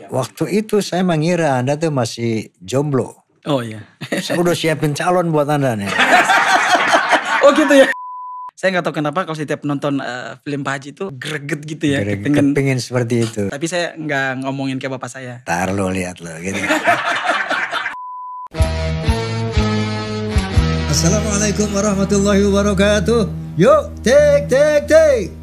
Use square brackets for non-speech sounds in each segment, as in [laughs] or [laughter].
Ya, Waktu itu saya mengira Anda tuh masih jomblo. Oh iya. saya udah siapin calon buat Anda nih. [laughs] oh gitu ya. Saya nggak tahu kenapa kalau setiap nonton uh, film Pak Haji itu greget gitu ya. Greget, pengen kepingin seperti itu. Tapi saya nggak ngomongin kayak bapak saya. Ntar lo lihat lo gitu. [laughs] Assalamualaikum warahmatullahi wabarakatuh. Yuk, take, take, take.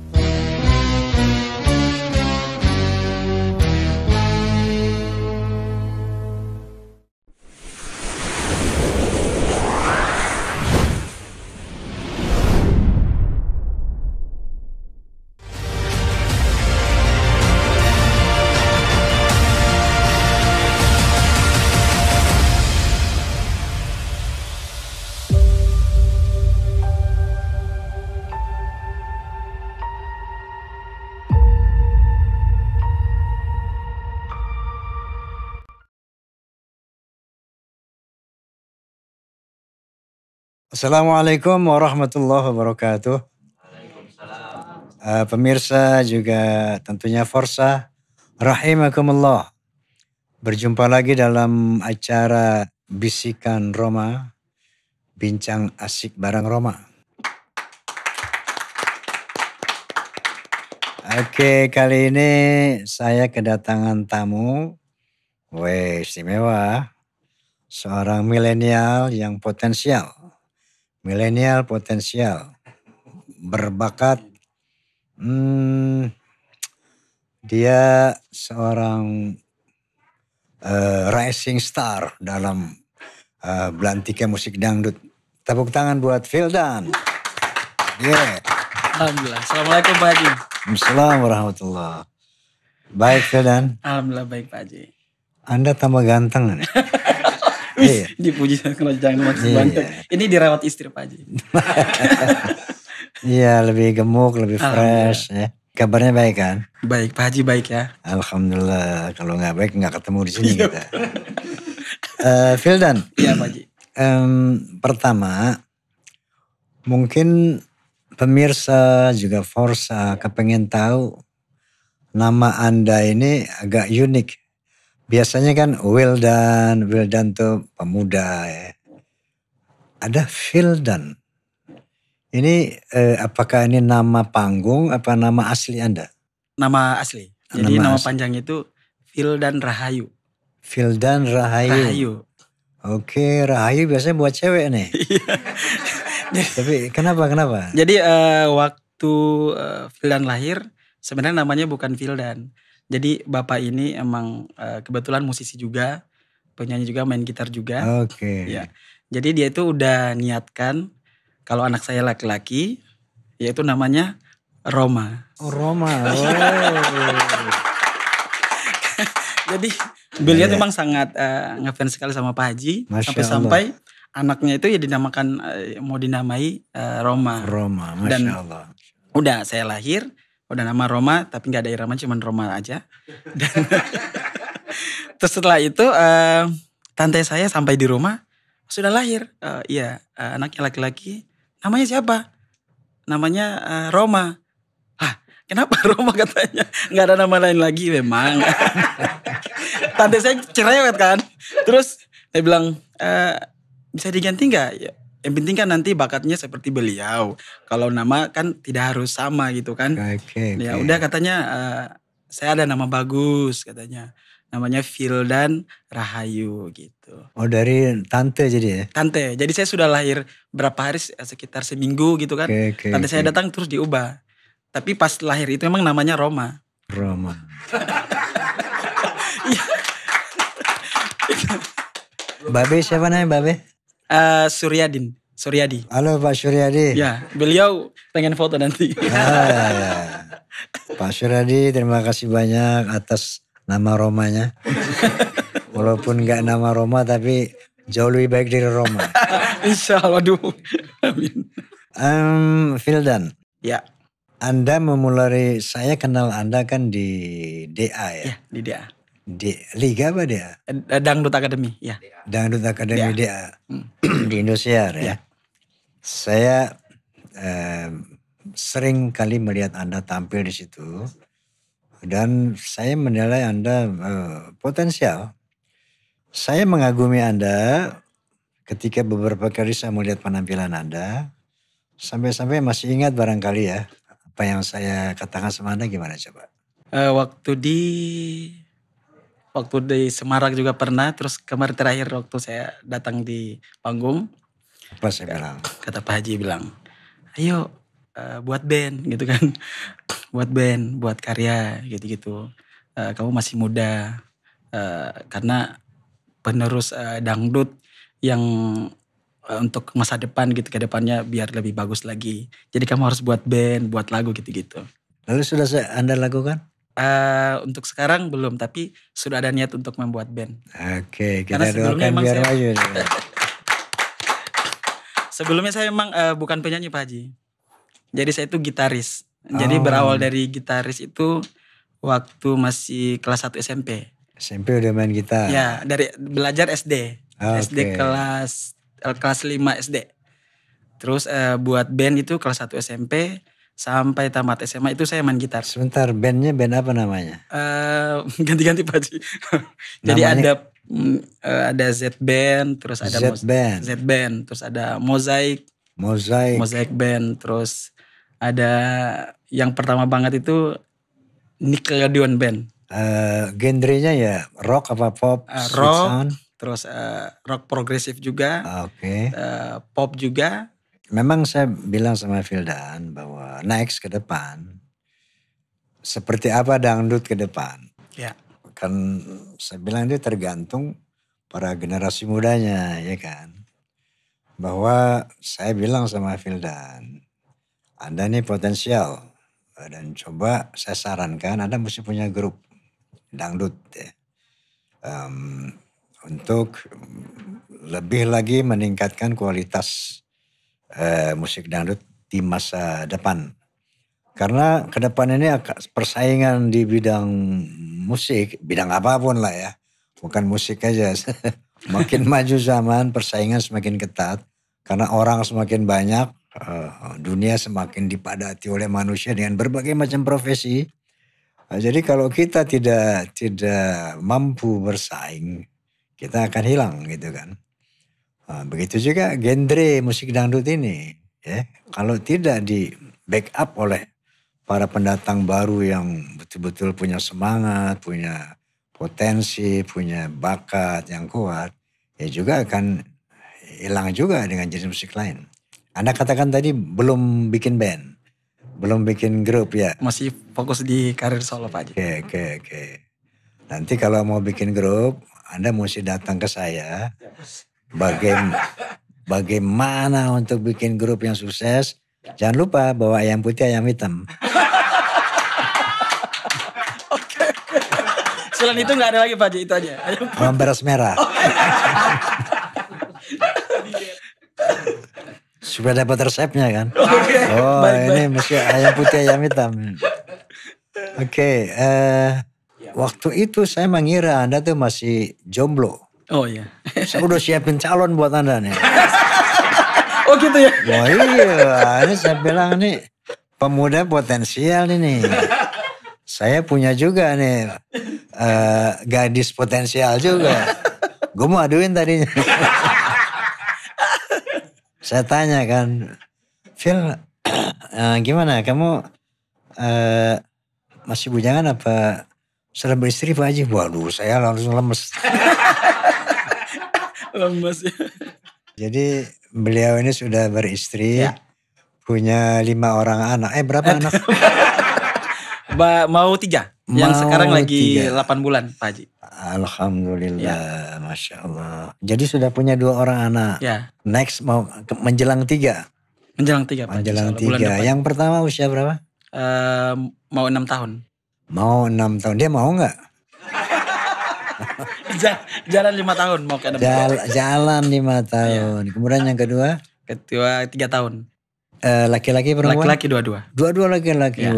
Assalamualaikum warahmatullahi wabarakatuh. Waalaikumsalam. Eh, pemirsa juga tentunya Forsa, rahimakumullah. Berjumpa lagi dalam acara Bisikan Roma, Bincang Asik Barang Roma. Oke, kali ini saya kedatangan tamu, weh istimewa, seorang milenial yang potensial milenial potensial, berbakat. Hmm, dia seorang uh, rising star dalam uh, belantika musik dangdut. Tepuk tangan buat Vildan. Yeah. Alhamdulillah. Assalamualaikum Pak Haji. Assalamualaikum warahmatullahi Baik Fildan. Alhamdulillah baik Pak Haji. Anda tambah ganteng nih. [laughs] Iya. Dipuji kalau jangan maksud iya, banyak. Ini dirawat istri Pak Haji. [laughs] Iya lebih gemuk, lebih fresh ya. Kabarnya baik kan? Baik Pak Haji baik ya. Alhamdulillah kalau nggak baik nggak ketemu di sini iya, kita. uh, Fildan. Iya Pak Haji. Um, pertama mungkin pemirsa juga Forsa kepengen tahu nama Anda ini agak unik biasanya kan Will Will dan tuh pemuda ya. Ada dan. Ini eh, apakah ini nama panggung apa nama asli Anda? Nama asli. Jadi nama, nama asli. panjang itu dan Rahayu. dan Rahayu. Rahayu. Oke, Rahayu biasanya buat cewek nih. [laughs] Iya. [laughs] Tapi kenapa kenapa? Jadi uh, waktu uh, eh, dan lahir sebenarnya namanya bukan dan. Jadi bapak ini emang eh, kebetulan musisi juga, penyanyi juga, main gitar juga. Oke. Okay. Ya. Jadi dia itu udah niatkan kalau anak saya laki-laki, yaitu namanya Roma. Oh, Roma. [laughs] Oh. Jadi beliau ya. memang sangat uh, ngefans sekali sama Pak Haji sampai-sampai anaknya itu ya dinamakan eh, mau dinamai uh, Roma. Roma, Masya Dan Udah saya lahir, udah nama Roma tapi nggak ada irama cuman Roma aja dan [laughs] terus setelah itu uh, tante saya sampai di rumah sudah lahir uh, iya uh, anaknya laki-laki namanya siapa namanya uh, Roma ah kenapa [laughs] Roma katanya nggak ada nama lain lagi memang [laughs] tante saya cerewet kan terus saya bilang uh, bisa diganti nggak ya yang penting kan nanti bakatnya seperti beliau. Kalau nama kan tidak harus sama gitu kan. Oke. Okay, okay. Ya udah katanya uh, saya ada nama bagus katanya. Namanya Fildan Rahayu gitu. Oh dari tante jadi ya? Tante. Jadi saya sudah lahir berapa hari sekitar seminggu gitu kan. Okay, okay, tante okay. saya datang terus diubah. Tapi pas lahir itu memang namanya Roma. Roma. [laughs] Babe siapa namanya Babe? uh, Suryadin. Suryadi. Halo Pak Suryadi. Ya, beliau pengen foto nanti. Ah, ya, ya. Pak Suryadi, terima kasih banyak atas nama Romanya. Walaupun nggak nama Roma, tapi jauh lebih baik dari Roma. [laughs] Insya Allah, aduh. Um, Fildan. Ya. Anda memulai, saya kenal Anda kan di DA ya? Ya, di DA di Liga apa dia? Eh, eh, Dangdut akademi ya. Dangdut Academy ya. dia hmm. di Indonesia ya. ya. Saya eh, sering kali melihat Anda tampil di situ dan saya menilai Anda eh, potensial. Saya mengagumi Anda ketika beberapa kali saya melihat penampilan Anda. Sampai-sampai masih ingat barangkali ya apa yang saya katakan sama Anda gimana coba? Uh, waktu di waktu di Semarang juga pernah. Terus kemarin terakhir waktu saya datang di panggung. Pas saya bilang? Kata Pak Haji bilang, ayo uh, buat band gitu kan. [laughs] buat band, buat karya gitu-gitu. Uh, kamu masih muda. Uh, karena penerus uh, dangdut yang uh, untuk masa depan gitu ke depannya biar lebih bagus lagi. Jadi kamu harus buat band, buat lagu gitu-gitu. Lalu sudah saya, Anda lakukan? Eh, untuk sekarang belum, tapi sudah ada niat untuk membuat band. Oke, okay, kita Karena doakan biar saya, maju. [laughs] sebelumnya saya emang uh, bukan penyanyi Pak Haji. Jadi saya itu gitaris. Jadi oh. berawal dari gitaris itu waktu masih kelas 1 SMP. SMP udah main gitar. Ya, dari belajar SD. Oh, SD kelas eh, kelas 5 SD. Terus uh, buat band itu kelas 1 SMP sampai tamat SMA itu saya main gitar. Sebentar, bandnya band apa namanya? Eh, ganti [laughs] ganti-ganti Pak Ji. [laughs] Jadi ada uh, ada Z band, terus ada Z band, Z band, terus ada Mosaic, Mosaic Mosaic band, terus ada yang pertama banget itu Nickelodeon band. Uh, genrenya ya rock apa pop? Uh, rock, terus uh, rock progresif juga, okay. uh, pop juga, memang saya bilang sama Fildan bahwa next ke depan seperti apa dangdut ke depan. Ya. Kan saya bilang itu tergantung para generasi mudanya ya kan. Bahwa saya bilang sama Fildan, Anda ini potensial dan coba saya sarankan Anda mesti punya grup dangdut ya. Um, untuk lebih lagi meningkatkan kualitas eh, musik dangdut di masa depan. Karena ke depan ini persaingan di bidang musik, bidang apapun lah ya. Bukan musik aja. [laughs] Makin maju zaman, persaingan semakin ketat. Karena orang semakin banyak, eh, dunia semakin dipadati oleh manusia dengan berbagai macam profesi. Eh, jadi kalau kita tidak tidak mampu bersaing, kita akan hilang gitu kan. Ah, begitu juga genre musik dangdut ini. Ya, kalau tidak di backup oleh para pendatang baru yang betul-betul punya semangat, punya potensi, punya bakat yang kuat, ya juga akan hilang juga dengan jenis musik lain. Anda katakan tadi belum bikin band, belum bikin grup ya. Masih fokus di karir solo Pak Oke, okay, oke, okay, oke. Okay. Nanti kalau mau bikin grup, Anda mesti datang ke saya. Yes ya, Bagaimana, bagaimana untuk bikin grup yang sukses? Jangan lupa bawa ayam putih, ayam hitam. Oke. Selain itu nggak ada lagi Pak itu aja. Ayam beras merah. Oh, iya. Sudah dapat resepnya kan? Okay. Oh baik, ini baik. mesti ayam putih ayam hitam. Oke, okay, eh, ya. waktu itu saya mengira Anda tuh masih jomblo. Oh iya. Saya udah siapin calon buat Anda nih. oh gitu ya? Oh iya, ini saya bilang nih pemuda potensial ini. saya punya juga nih uh, gadis potensial juga. Gue mau aduin tadinya. saya tanya kan, Phil eh, gimana kamu uh, masih bujangan apa sudah istri Pak Haji? Waduh saya langsung lemes. Bang Mas. Jadi beliau ini sudah beristri, ya. punya lima orang anak. Eh berapa anak? [laughs] ba mau tiga. Mau yang sekarang lagi delapan bulan Pak Haji. Alhamdulillah, ya. Masya Allah. Jadi sudah punya dua orang anak. Ya. Next mau menjelang tiga. Menjelang tiga Pak Menjelang Haji, tiga. Yang pertama usia berapa? Uh, mau enam tahun. Mau enam tahun. Dia mau nggak? jalan lima tahun mau ke Jal, Jalan lima iya. tahun. Iya. Kemudian yang kedua? ketua tiga tahun. Eh, laki-laki uh, perempuan? Laki-laki dua-dua. Dua-dua laki-laki. Ya.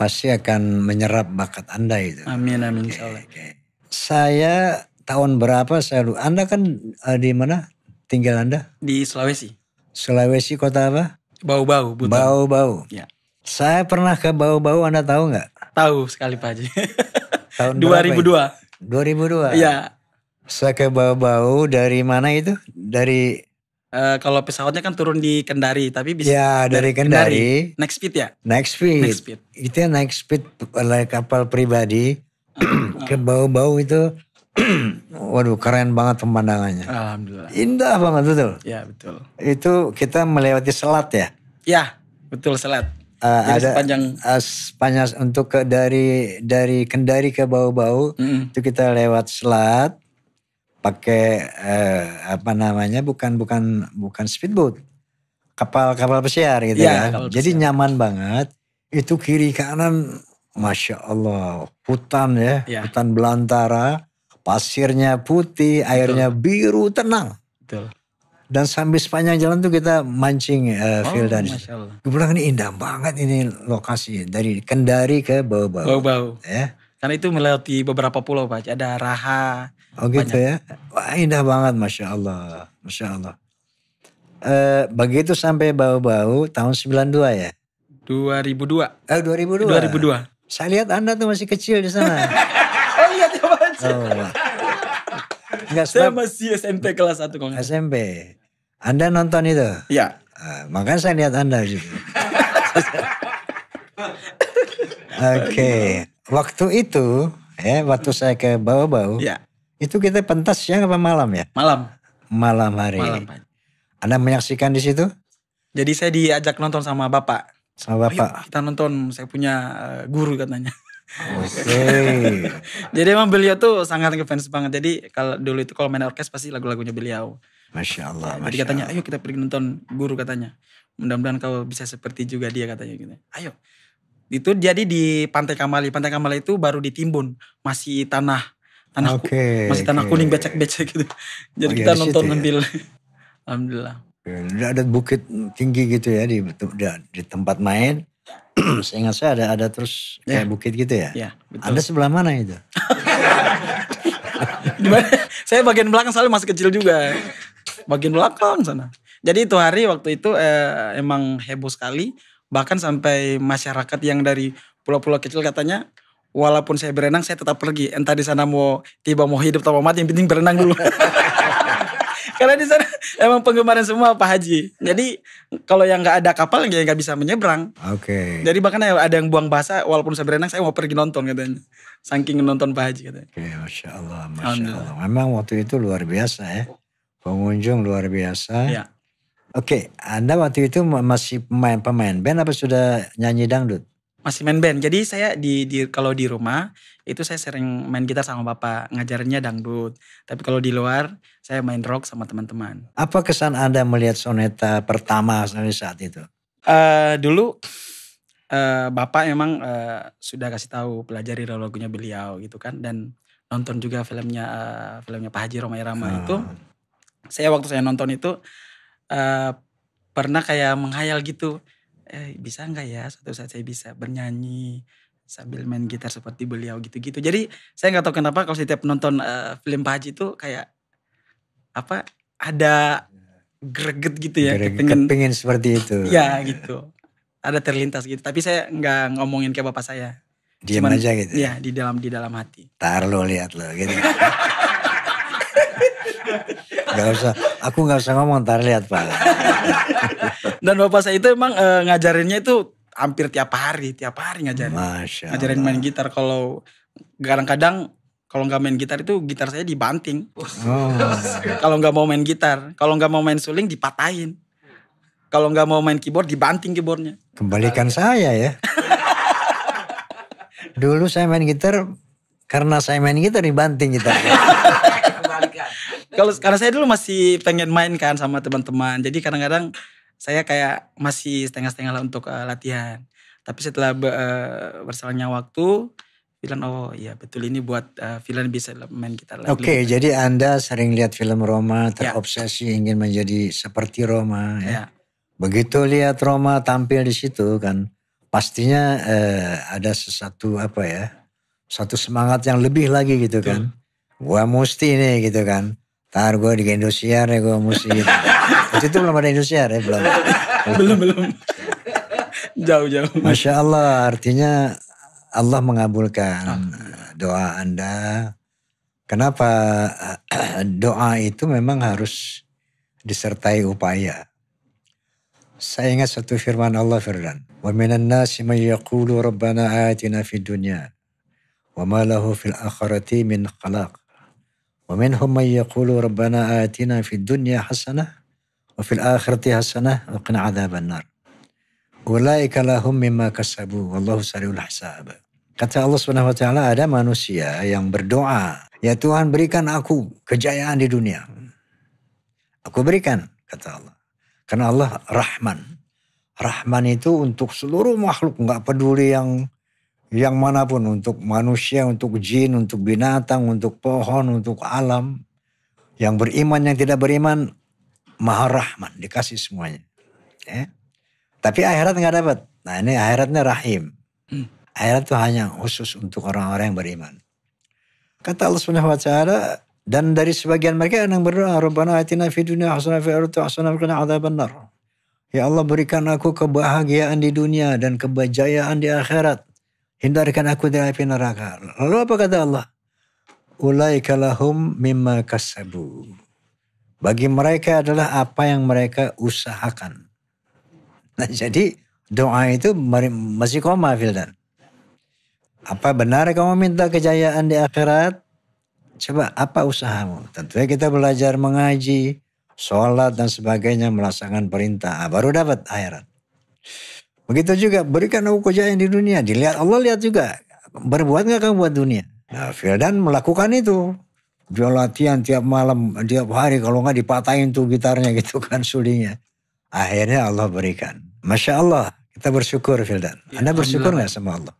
Pasti akan menyerap bakat Anda itu. Amin, amin. Okay, okay. Saya tahun berapa saya lupa. Anda kan uh, di mana tinggal Anda? Di Sulawesi. Sulawesi kota apa? Bau-bau. Bau-bau. Ya. Saya pernah ke bau-bau Anda tahu nggak? Tahu sekali Pak Haji. tahun 2002. [laughs] Berapa 2002. Iya. Saya ke bau-bau dari mana itu? Dari uh, kalau pesawatnya kan turun di Kendari, tapi bisa Ya, dari, dari Kendari. Kendari. Next speed ya? Next speed. Next speed. Itu yang next speed oleh kapal pribadi. Ah, ke ah. bau-bau itu [clears throat] Waduh keren banget pemandangannya. Alhamdulillah. Indah banget betul. Ya betul. Itu kita melewati selat ya? Ya betul selat uh, ada sepanjang uh, sepanjang untuk ke dari dari Kendari ke Bau-Bau mm. itu kita lewat selat pakai uh, apa namanya bukan bukan bukan speedboat kapal-kapal pesiar gitu iya, ya. ya. Jadi nyaman banget. Itu kiri kanan Masya Allah hutan ya, ya. hutan belantara, pasirnya putih, airnya Betul. biru, tenang. Betul. Dan sambil sepanjang jalan tuh kita mancing uh, oh, Vildan. Gue bilang ini indah banget ini lokasi dari Kendari ke Bau-Bau. Bau-Bau. Ya. Karena itu melewati beberapa pulau Pak. Ada Raha. Oh gitu ya. Wah indah banget Masya Allah. Masya Allah. Uh, begitu sampai Bau-Bau tahun 92 ya? 2002. Eh 2002. 2002. Saya lihat Anda tuh masih kecil di sana. [laughs] oh iya, masih. Oh. Enggak, saya masih SMP kelas 1 kalau SMP. Anda nonton itu? Iya. Uh, makanya saya lihat Anda. [laughs] Oke. okay. Waktu itu, ya waktu saya ke bau-bau, ya. itu kita pentas siang ya, apa malam ya? Malam. Malam hari. Malam. Anda menyaksikan di situ? Jadi saya diajak nonton sama bapak. Sama oh, iya, bapak. Ayo, kita nonton, saya punya eh, guru katanya. Oke. Okay. [laughs] Jadi emang beliau tuh sangat ngefans banget. Jadi kalau dulu itu kalau main orkes pasti lagu-lagunya beliau. Masya Allah. Masya Jadi katanya, ayo kita pergi nonton guru katanya. Mudah-mudahan kau bisa seperti juga dia katanya gitu. Ayo. Itu jadi di Pantai Kamali. Pantai Kamali itu baru ditimbun. Masih tanah. Tanah okay, masih tanah okay. kuning becek-becek gitu. Jadi oh, iya kita ya, nonton ambil. Ya? Alhamdulillah. Udah ada bukit tinggi gitu ya di, di tempat main. Seingat [clears throat] saya ada ada terus ya. kayak yeah. bukit gitu ya. Yeah, betul. Anda sebelah mana itu? [laughs] saya bagian belakang selalu masih kecil juga bagian belakang sana. Jadi itu hari waktu itu eh, emang heboh sekali. Bahkan sampai masyarakat yang dari pulau-pulau kecil katanya walaupun saya berenang saya tetap pergi. Entah di sana mau tiba mau hidup atau mau mati yang penting berenang dulu. [laughs] Karena di sana emang penggemaran semua Pak Haji. Jadi kalau yang nggak ada kapal ya nggak bisa menyeberang. Oke. Okay. Jadi bahkan ya ada yang buang bahasa walaupun saya berenang saya mau pergi nonton katanya. Saking nonton Pak Haji katanya. Oke, okay, masya Allah, masya Allah. Memang waktu itu luar biasa ya. Pengunjung luar biasa. Ya. Oke, okay, Anda waktu itu masih main pemain band apa sudah nyanyi dangdut? Masih main band. Jadi saya di, di kalau di rumah itu saya sering main gitar sama bapak, ngajarnya dangdut. Tapi kalau di luar saya main rock sama teman-teman. Apa kesan Anda melihat soneta pertama saat itu? Uh, dulu uh, bapak memang uh, sudah kasih tahu pelajari lagunya beliau gitu kan dan nonton juga filmnya uh, filmnya Pak Haji Romai Rama uh. Ah. itu saya waktu saya nonton itu uh, pernah kayak menghayal gitu eh, bisa nggak ya suatu saat saya bisa bernyanyi sambil main gitar seperti beliau gitu-gitu jadi saya nggak tahu kenapa kalau setiap nonton uh, film Pak Haji itu kayak apa ada greget gitu ya greget, pengen pengen seperti itu [laughs] ya gitu ada terlintas gitu tapi saya nggak ngomongin ke bapak saya diam aja gitu ya iya, di dalam di dalam hati tar lo lihat lo gitu [laughs] Gak usah, aku gak usah ngomong, ntar lihat Pak. Dan bapak saya itu emang e, ngajarinnya itu hampir tiap hari, tiap hari ngajarin. Masya Allah. ngajarin main gitar. Kalau kadang-kadang kalau nggak main gitar itu gitar saya dibanting. Oh. kalau nggak mau main gitar, kalau nggak mau main suling dipatahin. Kalau nggak mau main keyboard dibanting keyboardnya. Kembalikan saya ya. [laughs] Dulu saya main gitar karena saya main gitar dibanting gitar kalau karena saya dulu masih pengen main kan sama teman-teman jadi kadang-kadang saya kayak masih setengah-setengah lah untuk uh, latihan tapi setelah uh, eh, berselangnya waktu film oh iya betul ini buat uh, film bisa main kita. lagi. Oke okay, gitu. jadi anda sering lihat film Roma ya. terobsesi yeah. ingin menjadi seperti Roma ya. Yeah. Begitu lihat Roma tampil di situ kan pastinya uh, ada sesuatu apa ya satu semangat yang lebih lagi gitu betul. kan. Gua mesti nih gitu kan. Ntar gue di Indosiar ya gue musik. [laughs] Waktu itu belum ada Indosiar ya belum. [laughs] belum belum. Jauh-jauh. Masya Allah artinya Allah mengabulkan ah. Eh, doa Anda. Kenapa eh, [clears throat] doa itu memang harus disertai upaya. Saya ingat satu firman Allah Firdan. Wa minan nasi man yaqulu rabbana atina fid dunya wa ma lahu fil akhirati min khalaq. ومنهم من يقول ربنا آتنا في الدنيا حسنة وفي الآخرة حسنة وقنا عذاب النار. أولئك لهم مما كسبوا والله سريع الحساب Kata Allah Subhanahu wa taala ada manusia yang berdoa, ya Tuhan berikan aku kejayaan di dunia. Aku berikan, kata Allah. Karena Allah Rahman. Rahman itu untuk seluruh makhluk, nggak peduli yang yang manapun untuk manusia, untuk jin, untuk binatang, untuk pohon, untuk alam. Yang beriman, yang tidak beriman, maha rahman, dikasih semuanya. Ya. Tapi akhirat nggak dapat. Nah ini akhiratnya rahim. Hmm. Akhirat itu hanya khusus untuk orang-orang yang beriman. Kata Allah Subhanahu wa taala dan dari sebagian mereka yang berdoa, "Rabbana atina fid dunya hasanah wa fil akhirati hasanah wa qina Ya Allah berikan aku kebahagiaan di dunia dan kebajayaan di akhirat hindarkan aku dari api neraka. Lalu apa kata Allah? ulai kalahum mimma kasabu. Bagi mereka adalah apa yang mereka usahakan. Nah jadi doa itu masih koma Fildan. Apa benar kamu minta kejayaan di akhirat? Coba apa usahamu? Tentunya kita belajar mengaji, sholat dan sebagainya melaksanakan perintah. Ah, baru dapat akhirat. Begitu juga berikan aku kejayaan di dunia. Dilihat Allah lihat juga berbuat nggak kamu buat dunia. Nah, Firdan melakukan itu. Dia latihan tiap malam, tiap hari kalau nggak dipatahin tuh gitarnya gitu kan sulingnya. Akhirnya Allah berikan. Masya Allah, kita bersyukur Firdan. Ya, anda bersyukur nggak sama Allah?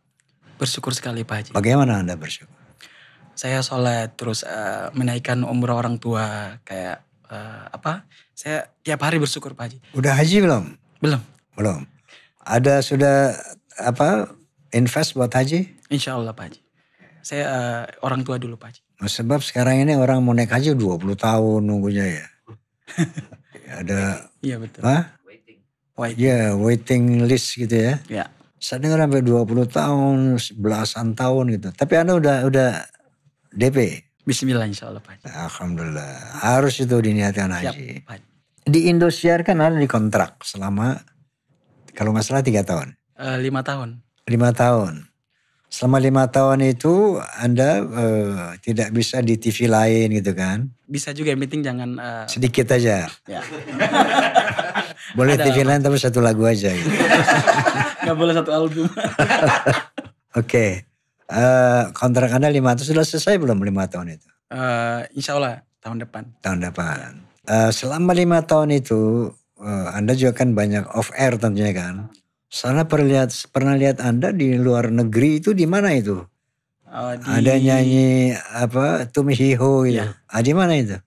Bersyukur sekali Pak Haji. Bagaimana Anda bersyukur? Saya sholat terus uh, menaikkan umur orang tua kayak uh, apa? Saya tiap hari bersyukur Pak Haji. Udah haji belum? Belum. Belum. Ada sudah apa invest buat haji? Insya Allah Pak Haji. Saya uh, orang tua dulu Pak Haji. Oh, sebab sekarang ini orang mau naik haji 20 tahun nunggunya ya. [laughs] ada Iya betul. Hah? Waiting. Waiting. Iya, waiting list gitu ya. Iya. Saya dengar sampai 20 tahun, belasan tahun gitu. Tapi Anda udah udah DP. Bismillah insya Allah Pak. Haji. Alhamdulillah. Harus itu diniatkan haji. Siap, Pak Haji. Di Indosiar kan ada di kontrak selama kalau nggak salah tiga tahun. Uh, lima tahun. Lima tahun. Selama lima tahun itu Anda uh, tidak bisa di TV lain gitu kan? Bisa juga yang penting jangan... Uh, Sedikit aja. Ya. [laughs] boleh Ada TV lain tapi satu lagu aja gitu. [laughs] Gak boleh satu album. [laughs] Oke. Okay. Uh, kontrak Anda lima tahun sudah selesai belum lima tahun itu? Uh, insya Allah tahun depan. Tahun depan. Uh, selama lima tahun itu uh, Anda juga kan banyak off air tentunya kan. Sana perlihat pernah lihat Anda di luar negeri itu di mana itu? Uh, di... Ada nyanyi apa Tum Ho gitu. Ya. Ah, di mana itu?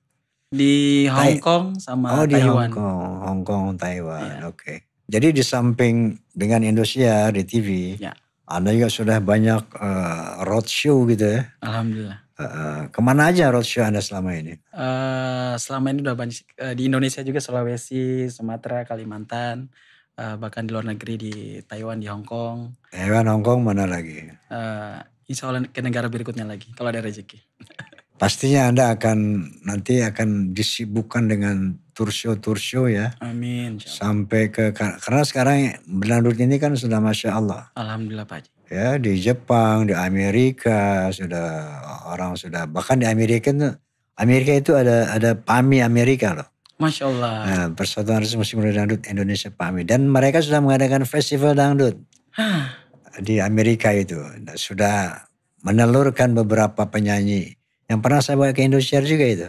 Di Hong Kong sama Taiwan. Oh di Hong Kong, Hong Kong Taiwan. Yeah. Oke. Okay. Jadi di samping dengan Indonesia di TV, yeah. Anda juga sudah banyak uh, roadshow gitu ya. Alhamdulillah. Eh, eh, kemana aja roadshow Anda selama ini? Uh, selama ini udah banyak uh, di Indonesia juga Sulawesi, Sumatera, Kalimantan, uh, bahkan di luar negeri di Taiwan, di Hong Kong. Taiwan, Hong Kong mana lagi? Uh, insya Allah ke negara berikutnya lagi kalau ada rezeki. [laughs] Pastinya Anda akan nanti akan disibukkan dengan tour show tour show ya. Amin. Sampai ke karena sekarang berlanjut ini kan sudah masya Allah. Alhamdulillah Pak ya di Jepang, di Amerika sudah orang sudah bahkan di Amerika itu Amerika itu ada ada PAMI Amerika loh. Masya Allah. Nah, Persatuan Artis Musik Muda Dangdut Indonesia PAMI dan mereka sudah mengadakan festival dangdut Hah. di Amerika itu sudah menelurkan beberapa penyanyi yang pernah saya bawa ke Indonesia juga itu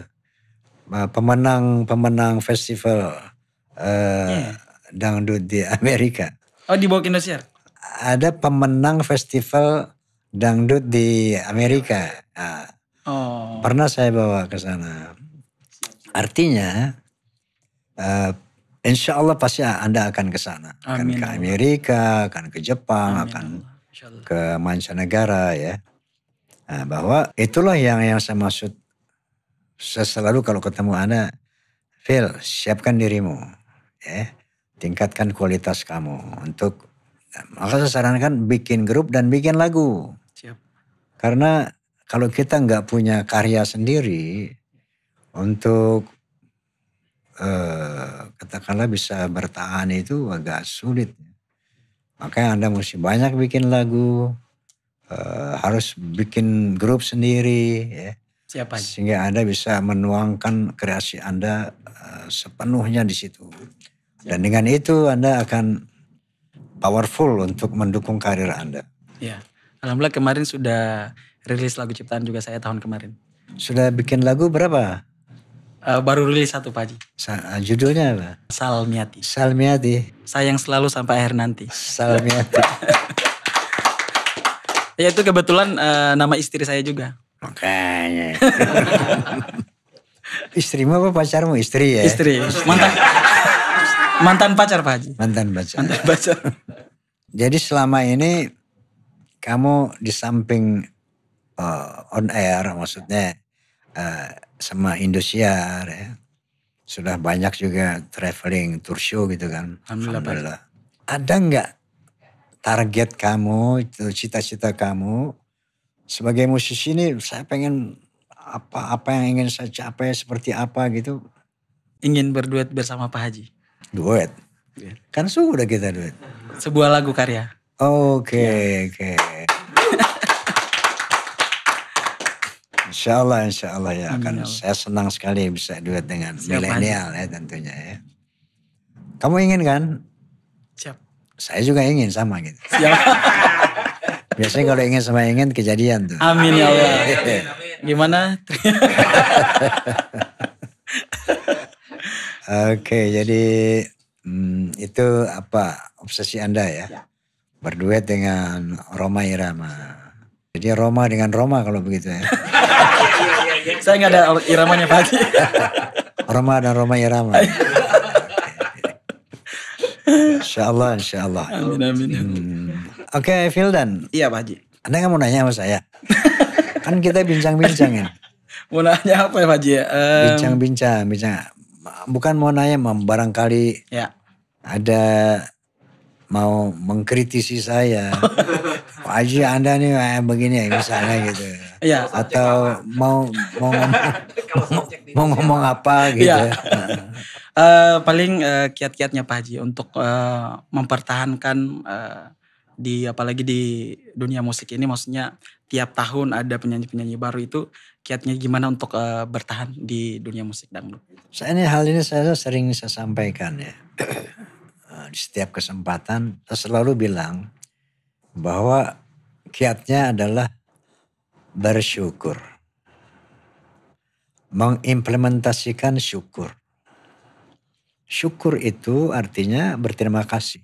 nah, pemenang pemenang festival uh, eh, yeah. dangdut di Amerika. Oh dibawa ke Indonesia? ada pemenang festival dangdut di Amerika. Nah, oh. Pernah saya bawa ke sana. Artinya, uh, insya Allah pasti Anda akan ke sana. Akan ke Amerika, akan ke Jepang, Amin. akan ke mancanegara ya. Nah, bahwa itulah yang yang saya maksud. Saya selalu kalau ketemu Anda, Phil, siapkan dirimu. ya Tingkatkan kualitas kamu untuk maka saya sarankan bikin grup dan bikin lagu. Siap. Karena kalau kita nggak punya karya sendiri untuk eh, katakanlah bisa bertahan itu agak sulit. Makanya Anda mesti banyak bikin lagu, eh, harus bikin grup sendiri ya. Siapa? Sehingga Anda bisa menuangkan kreasi Anda eh, sepenuhnya di situ. Dan dengan itu Anda akan powerful untuk mendukung karir Anda. Ya, alhamdulillah kemarin sudah rilis lagu ciptaan juga saya tahun kemarin. Sudah bikin lagu berapa? Uh, baru rilis satu Pak Haji. Sa eh, judulnya apa? Salmiati. Salmiati. Sayang selalu sampai akhir nanti. Salmiati. [laughs] ya itu kebetulan uh, nama istri saya juga. Makanya. [laughs] Istrimu apa pacarmu? Istri ya? Istri. Mantan. [laughs] mantan pacar Pak Haji. Mantan pacar. Mantan pacar. Jadi selama ini kamu di samping uh, on air maksudnya uh, sama Indosiar ya. Sudah banyak juga traveling tour show gitu kan. Alhamdulillah. Alhamdulillah. Ada nggak target kamu itu cita-cita kamu sebagai musisi ini saya pengen apa apa yang ingin saya capai seperti apa gitu ingin berduet bersama Pak Haji duet Iya. Kan sudah kita duet. Sebuah lagu karya. Oke, okay, iya. oke. Okay. Insya Allah, insya Allah ya akan. Saya senang sekali bisa duet dengan milenial ya tentunya ya. Kamu ingin kan? Siap. Saya juga ingin sama gitu. Siap. [laughs] Biasanya kalau ingin sama ingin kejadian tuh. Amin, ya Allah. amin, amin. Gimana? [laughs] Oke, okay, jadi Hmm, itu apa obsesi Anda ya? ya. Berduet dengan Roma Irama. Jadi Roma dengan Roma kalau begitu ya. [laughs] Saya nggak ada iramanya pagi. [laughs] Roma dan Roma Irama. insya Allah, insya Allah. Amin, amin. Hmm. Oke, okay, Fildan. Iya, Pak Haji. Anda nggak mau nanya sama saya? kan kita bincang-bincang ya. mau nanya apa ya, Pak Haji? Eh, bincang-bincang, um... bincang. bukan mau nanya, barangkali ya ada mau mengkritisi saya. Pak [laughs] Haji Anda nih eh, begini ya misalnya gitu. Iya. Atau mau mau ngomong, mau ngomong apa gitu. Iya. Ya. uh, [laughs] paling uh, kiat-kiatnya Pak Haji untuk uh, mempertahankan uh, di apalagi di dunia musik ini maksudnya tiap tahun ada penyanyi-penyanyi baru itu kiatnya gimana untuk uh, bertahan di dunia musik dangdut. Saya ini hal ini saya sering saya sampaikan ya di setiap kesempatan selalu bilang bahwa kiatnya adalah bersyukur. Mengimplementasikan syukur. Syukur itu artinya berterima kasih.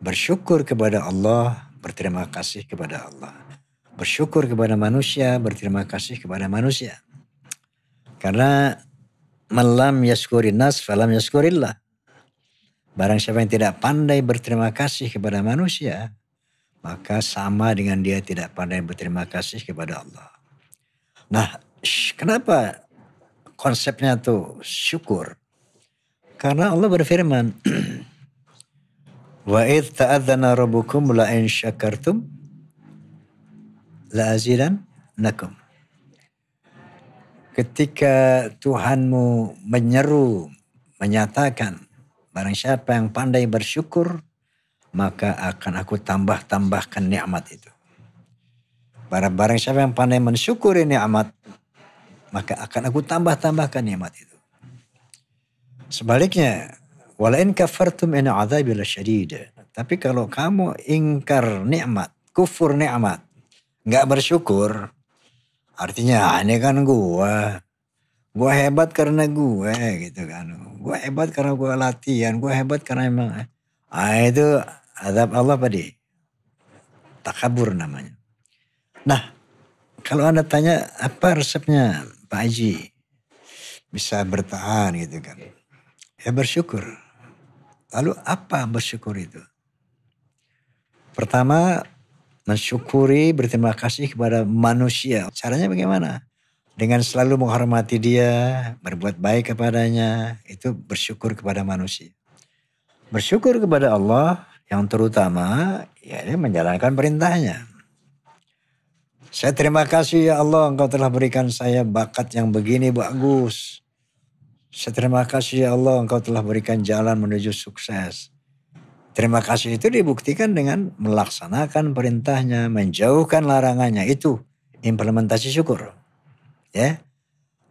Bersyukur kepada Allah, berterima kasih kepada Allah. Bersyukur kepada manusia, berterima kasih kepada manusia. Karena malam yaskurinas falam yaskurillah. Barang siapa yang tidak pandai berterima kasih kepada manusia, maka sama dengan dia tidak pandai berterima kasih kepada Allah. Nah, kenapa konsepnya itu syukur? Karena Allah berfirman, [clears throat] Wa id ta'adzana rabbukum la syakartum la nakum. Ketika Tuhanmu menyeru, menyatakan, Barang siapa yang pandai bersyukur, maka akan aku tambah-tambahkan nikmat itu. Barang, barang siapa yang pandai mensyukuri nikmat, maka akan aku tambah-tambahkan nikmat itu. Sebaliknya, walain kafartum ina bila syadidah. Tapi kalau kamu ingkar nikmat, kufur nikmat, nggak bersyukur, artinya ah, ini kan gua Gue hebat karena gue gitu kan. Gue hebat karena gue latihan. Gue hebat karena emang. Eh. Ah itu adab Allah padi. Takabur namanya. Nah kalau anda tanya apa resepnya Pak Haji bisa bertahan gitu kan. Ya bersyukur. Lalu apa bersyukur itu? Pertama mensyukuri berterima kasih kepada manusia. Caranya bagaimana? Dengan selalu menghormati dia, berbuat baik kepadanya, itu bersyukur kepada manusia. Bersyukur kepada Allah yang terutama, ya dia menjalankan perintahnya. Saya terima kasih ya Allah engkau telah berikan saya bakat yang begini bagus. Saya terima kasih ya Allah engkau telah berikan jalan menuju sukses. Terima kasih itu dibuktikan dengan melaksanakan perintahnya, menjauhkan larangannya. Itu implementasi syukur. Ya.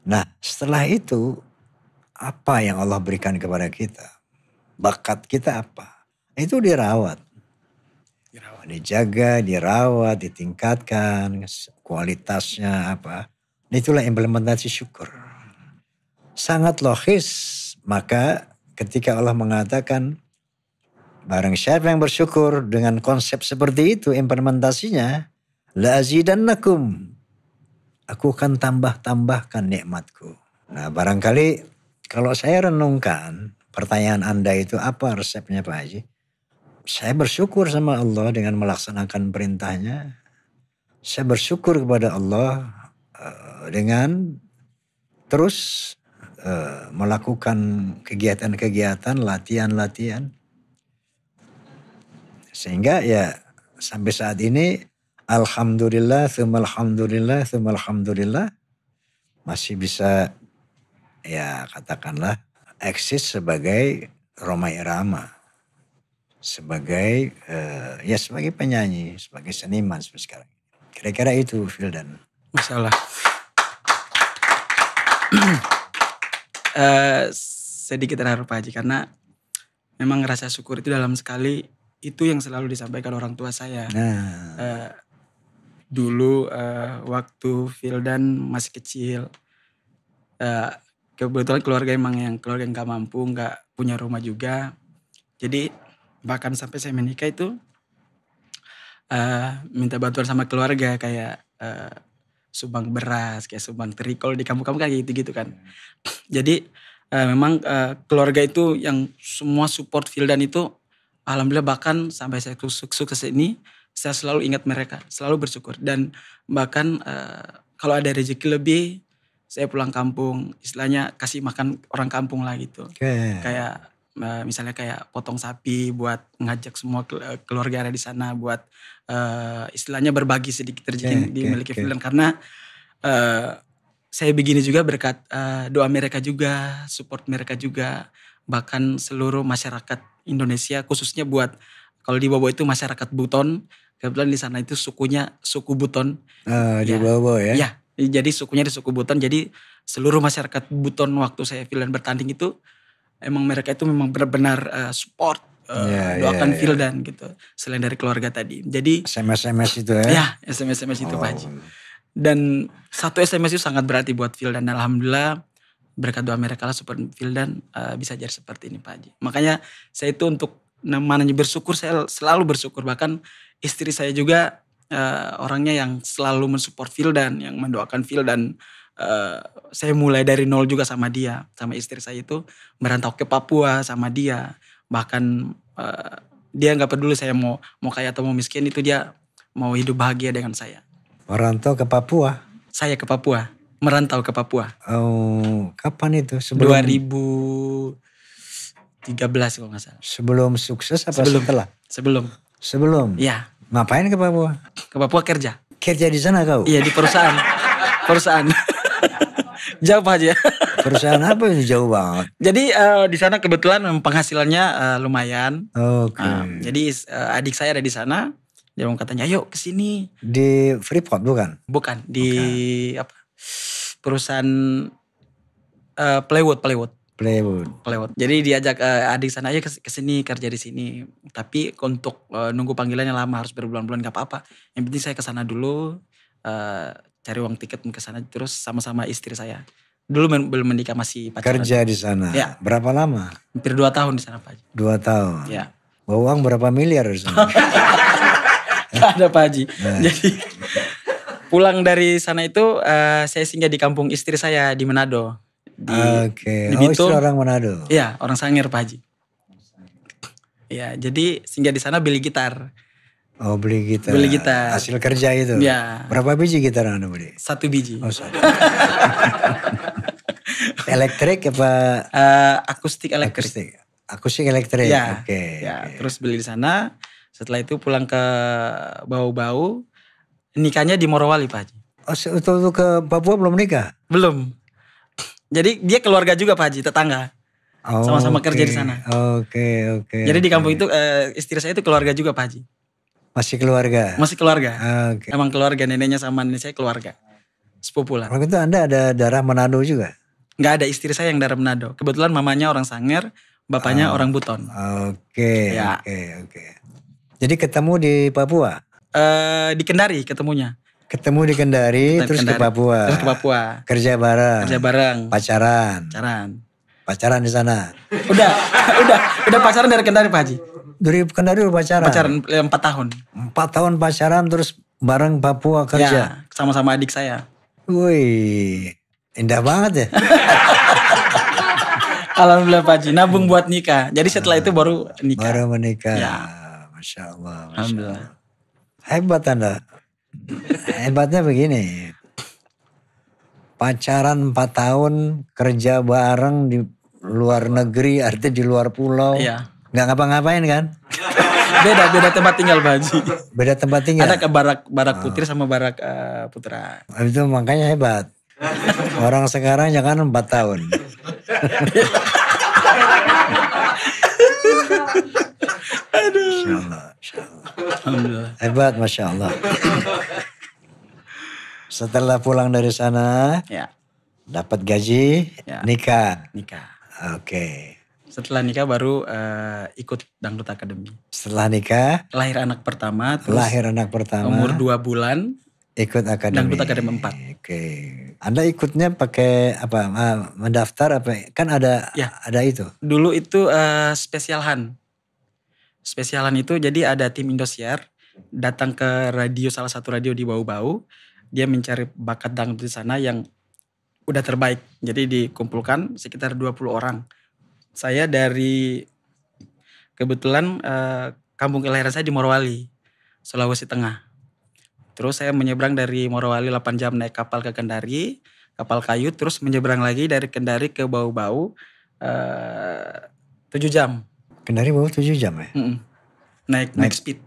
Nah setelah itu apa yang Allah berikan kepada kita? Bakat kita apa? Itu dirawat. dirawat. Dijaga, dirawat, ditingkatkan kualitasnya apa. Nah, itulah implementasi syukur. Sangat logis maka ketika Allah mengatakan barang siapa yang bersyukur dengan konsep seperti itu implementasinya la azidannakum aku akan tambah-tambahkan nikmatku. Nah barangkali kalau saya renungkan pertanyaan Anda itu apa resepnya Pak Haji? Saya bersyukur sama Allah dengan melaksanakan perintahnya. Saya bersyukur kepada Allah eh, dengan terus eh, melakukan kegiatan-kegiatan, latihan-latihan. Sehingga ya sampai saat ini Alhamdulillah, alhamdulillah, alhamdulillah. Masih bisa ya katakanlah eksis sebagai Roma Irama. Sebagai uh, ya sebagai penyanyi, sebagai seniman seperti sekarang. Kira-kira itu Fildan. Masalah. uh, [clears throat] eh, sedikit terharu Pak Haji karena memang rasa syukur itu dalam sekali itu yang selalu disampaikan orang tua saya. Nah. Uh, dulu uh, waktu Vildan masih kecil uh, kebetulan keluarga emang yang keluarga yang nggak mampu nggak punya rumah juga jadi bahkan sampai saya menikah itu uh, minta bantuan sama keluarga kayak uh, sumbang beras kayak subang teri kalau di kampung kampung kayak gitu gitu kan [clears throat] jadi uh, memang uh, keluarga itu yang semua support Vildan itu alhamdulillah bahkan sampai saya sukses ini saya selalu ingat mereka, selalu bersyukur dan bahkan uh, kalau ada rezeki lebih saya pulang kampung, istilahnya kasih makan orang kampung lah gitu. Okay. Kayak eh, misalnya kayak potong sapi buat ngajak semua keluarga ada di sana buat uh, istilahnya berbagi sedikit rezeki okay, dimiliki okay. Film. karena uh, saya begini juga berkat uh, doa mereka juga, support mereka juga, bahkan seluruh masyarakat Indonesia khususnya buat kalau di Bobo itu masyarakat Buton kebetulan di sana itu sukunya suku Buton. Uh, ya, di bawah ya. Ya, jadi sukunya di suku Buton. Jadi seluruh masyarakat Buton waktu saya Vildan bertanding itu emang mereka itu memang benar-benar uh, support uh, eh, yeah, iya, doakan yeah, iya. Vildan yeah. gitu. Selain dari keluarga tadi. Jadi SMS SMS itu ya. Iya, SMS SMS itu oh. Pak Haji. Oh. Dan satu SMS itu sangat berarti buat Vildan. Alhamdulillah berkat doa mereka lah Super Vildan uh, eh, bisa jadi seperti ini Pak Haji. Makanya saya itu untuk namanya bersyukur saya selalu bersyukur bahkan istri saya juga uh, orangnya yang selalu mensupport Phil dan yang mendoakan Phil dan Uh, saya mulai dari nol juga sama dia, sama istri saya itu merantau ke Papua sama dia. Bahkan uh, dia nggak peduli saya mau mau kaya atau mau miskin itu dia mau hidup bahagia dengan saya. Merantau ke Papua? Saya ke Papua, merantau ke Papua. Oh, kapan itu? Sebelum belas kalau nggak salah. Sebelum sukses apa sebelum, setelah? Sebelum. Sebelum? Iya. Ngapain ke Papua? Ke Papua kerja. Kerja di sana kau? Iya di perusahaan. perusahaan. [laughs] jauh aja. Perusahaan apa ini jauh banget? Jadi uh, di sana kebetulan penghasilannya uh, lumayan. Oke. Okay. Uh, jadi uh, adik saya ada di sana. Dia mau katanya, yuk ke sini. Di Freeport bukan? Bukan di okay. apa? Perusahaan uh, Playwood, plywood. Plywood. Plywood. Jadi diajak uh, adik sana aja ke sini kerja di sini. Tapi untuk uh, nunggu panggilannya lama harus berbulan-bulan gak apa-apa. Yang penting saya ke sana dulu uh, cari uang tiket ke sana terus sama-sama istri saya. Dulu men belum menikah masih pacaran. Kerja di sana. Ya. Berapa lama? Hampir dua tahun di sana Pak. Dua tahun. Ya. Bawa uang berapa miliar di sana? [laughs] ada Pak Haji. Nah. Jadi pulang dari sana itu uh, saya singgah di kampung istri saya di Manado Oke, okay. di oh, Bitung. Oh, orang Manado. Iya, orang Sangir Pak Haji. Iya, jadi sehingga di sana beli gitar. Oh beli gitar. Beli gitar. Hasil kerja itu. Ya. Berapa biji gitar anda beli? Satu biji. Oh satu. [laughs] elektrik apa? Uh, akustik elektrik. Akustik, akustik elektrik. Ya. Oke. Okay. Ya. Terus beli di sana. Setelah itu pulang ke Bau-Bau. Nikahnya di Morowali Pak Haji. Oh, untuk, ke Papua belum nikah? Belum. Jadi dia keluarga juga Pak Haji, tetangga. Oh, Sama-sama oh, okay. kerja di sana. Oke, okay, oke. Okay, Jadi okay. di kampung itu uh, istri saya itu keluarga juga Pak Haji. Masih keluarga? Masih keluarga. Okay. Emang keluarga, neneknya sama nenek saya keluarga. Sepupu lah. Waktu itu Anda ada darah Manado juga? Gak ada, istri saya yang darah Manado. Kebetulan mamanya orang Sanger, bapaknya oh, orang Buton. Oke, ya. oke, oke. Jadi ketemu di Papua? Uh, di Kendari ketemunya. Ketemu di Kendari, Ketemu terus Kendari. ke Papua. Terus ke Papua. Kerja bareng. Kerja bareng. Pacaran. Pacaran. Pacaran di sana. Udah, [laughs] udah, udah pacaran dari Kendari Pak Haji. Dari Kendari udah pacaran. Pacaran eh, empat tahun. Empat tahun pacaran terus bareng Papua kerja. Ya, sama-sama adik saya. Wih, indah banget ya. [laughs] Alhamdulillah Pak Haji, nabung buat nikah. Jadi setelah itu baru nikah. Baru menikah. Ya. Masya Allah. Masya Alhamdulillah. Allah. Hebat Anda. Hebatnya begini. Pacaran 4 tahun, kerja bareng di luar negeri, artinya di luar pulau. Iya. Gak ngapa-ngapain kan? beda beda tempat tinggal Pak Beda tempat tinggal. Ada ke barak barak putri ah. sama barak uh, putra. Itu makanya hebat. Orang sekarang jangan ya empat tahun. [laughs] Aduh. Insya Allah, insya Allah. Alhamdulillah. Hebat, Masya Allah. Setelah pulang dari sana, ya. dapat gaji, ya. nikah. Nikah. Oke. Okay. Setelah nikah baru uh, ikut dangdut akademi. Setelah nikah, lahir anak pertama. Terus lahir anak pertama. Umur dua bulan. Ikut akademi. Dangdut akademi empat. Oke. Okay. Anda ikutnya pakai apa? Mendaftar apa? Kan ada ya. ada itu. Dulu itu uh, spesial han spesialan itu jadi ada tim Indosiar datang ke radio salah satu radio di Bau-Bau. Dia mencari bakat dangdut di sana yang udah terbaik. Jadi dikumpulkan sekitar 20 orang. Saya dari kebetulan eh, kampung kelahiran saya di Morowali, Sulawesi Tengah. Terus saya menyeberang dari Morowali 8 jam naik kapal ke Kendari, kapal kayu, terus menyeberang lagi dari Kendari ke Bau-Bau eh, 7 jam Kendari bawah tujuh jam ya? Mm -mm. Naik, naik, speed.